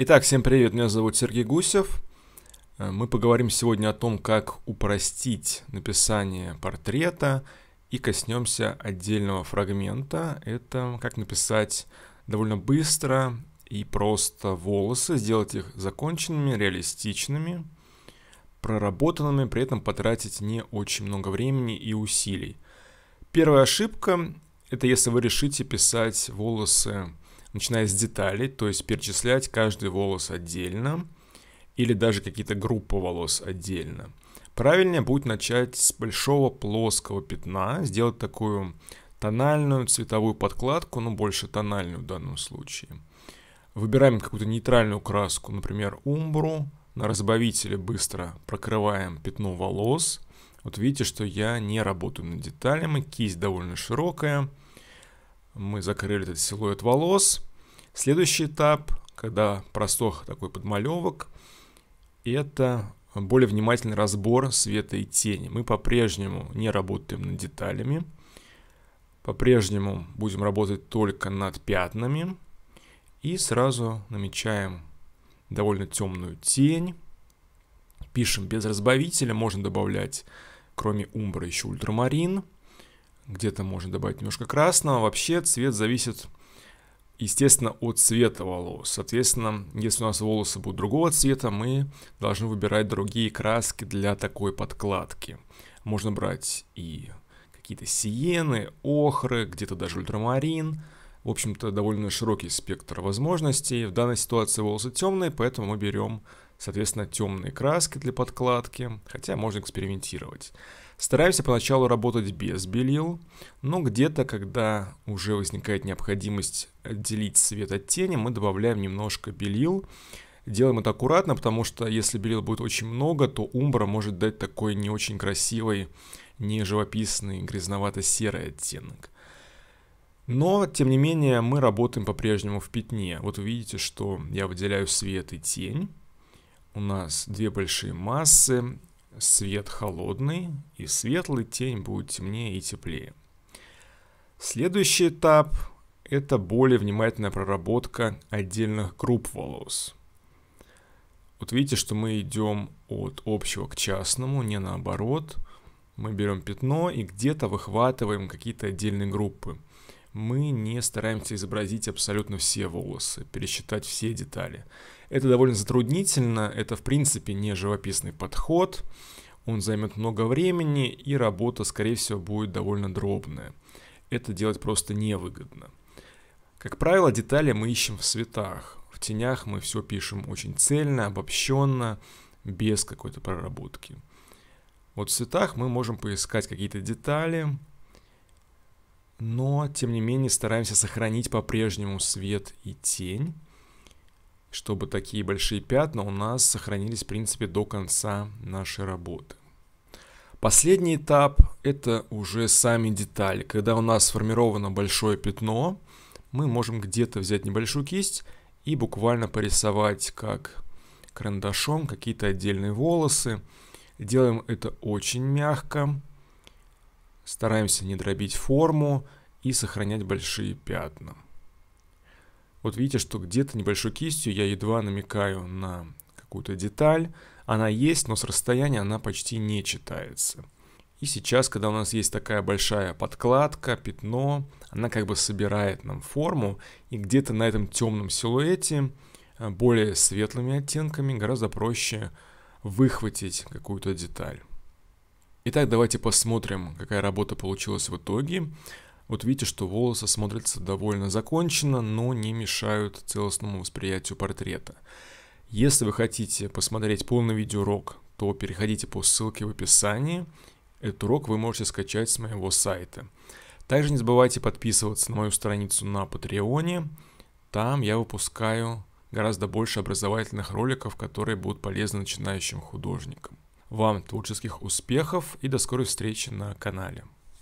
Итак, всем привет, меня зовут Сергей Гусев. Э, мы поговорим сегодня о том, как упростить написание портрета и коснемся отдельного фрагмента. Это как написать довольно быстро и просто волосы, сделать их законченными, реалистичными, проработанными, при этом потратить не очень много времени и усилий. Первая ошибка – это если вы решите писать волосы начиная с деталей, то есть перечислять каждый волос отдельно или даже какие-то группы волос отдельно. Правильнее будет начать с большого плоского пятна, сделать такую тональную цветовую подкладку, ну больше тональную в данном случае. Выбираем какую-то нейтральную краску, например, умбру. На разбавителе быстро прокрываем пятно волос. Вот видите, что я не работаю над деталями, кисть довольно широкая мы закрыли этот силуэт волос. Следующий этап, когда просох такой подмалевок, это более внимательный разбор света и тени. Мы по-прежнему не работаем над деталями, по-прежнему будем работать только над пятнами и сразу намечаем довольно темную тень. Пишем без разбавителя, можно добавлять кроме умбра еще ультрамарин – где-то можно добавить немножко красного. Вообще цвет зависит, естественно, от цвета волос. Соответственно, если у нас волосы будут другого цвета, мы должны выбирать другие краски для такой подкладки. Можно брать и какие-то сиены, охры, где-то даже ультрамарин. В общем-то, довольно широкий спектр возможностей. В данной ситуации волосы темные, поэтому мы берем соответственно, темные краски для подкладки, хотя можно экспериментировать. Стараемся поначалу работать без белил, но где-то, когда уже возникает необходимость отделить свет от тени, мы добавляем немножко белил. Делаем это аккуратно, потому что если белил будет очень много, то умбра может дать такой не очень красивый, не живописный, грязновато-серый оттенок. Но, тем не менее, мы работаем по-прежнему в пятне. Вот вы видите, что я выделяю свет и тень у нас две большие массы, свет холодный и светлый, тень будет темнее и теплее. Следующий этап – это более внимательная проработка отдельных групп волос. Вот видите, что мы идем от общего к частному, не наоборот. Мы берем пятно и где-то выхватываем какие-то отдельные группы мы не стараемся изобразить абсолютно все волосы, пересчитать все детали. Это довольно затруднительно, это в принципе не живописный подход, он займет много времени и работа, скорее всего, будет довольно дробная. Это делать просто невыгодно. Как правило, детали мы ищем в светах, В тенях мы все пишем очень цельно, обобщенно, без какой-то проработки. Вот в цветах мы можем поискать какие-то детали, но тем не менее стараемся сохранить по-прежнему свет и тень, чтобы такие большие пятна у нас сохранились в принципе до конца нашей работы. Последний этап это уже сами детали. Когда у нас сформировано большое пятно, мы можем где-то взять небольшую кисть и буквально порисовать как карандашом какие-то отдельные волосы. Делаем это очень мягко Стараемся не дробить форму и сохранять большие пятна. Вот видите, что где-то небольшой кистью я едва намекаю на какую-то деталь. Она есть, но с расстояния она почти не читается. И сейчас, когда у нас есть такая большая подкладка, пятно, она как бы собирает нам форму. И где-то на этом темном силуэте, э, более светлыми оттенками, гораздо проще выхватить какую-то деталь. Итак, давайте посмотрим, какая работа получилась в итоге. Вот видите, что волосы смотрятся довольно законченно, но не мешают целостному восприятию портрета. Если вы хотите посмотреть полный видеоурок, то переходите по ссылке в описании. Этот урок вы можете скачать с моего сайта. Также не забывайте подписываться на мою страницу на Патреоне. Там я выпускаю гораздо больше образовательных роликов, которые будут полезны начинающим художникам. Вам творческих успехов и до скорой встречи на канале.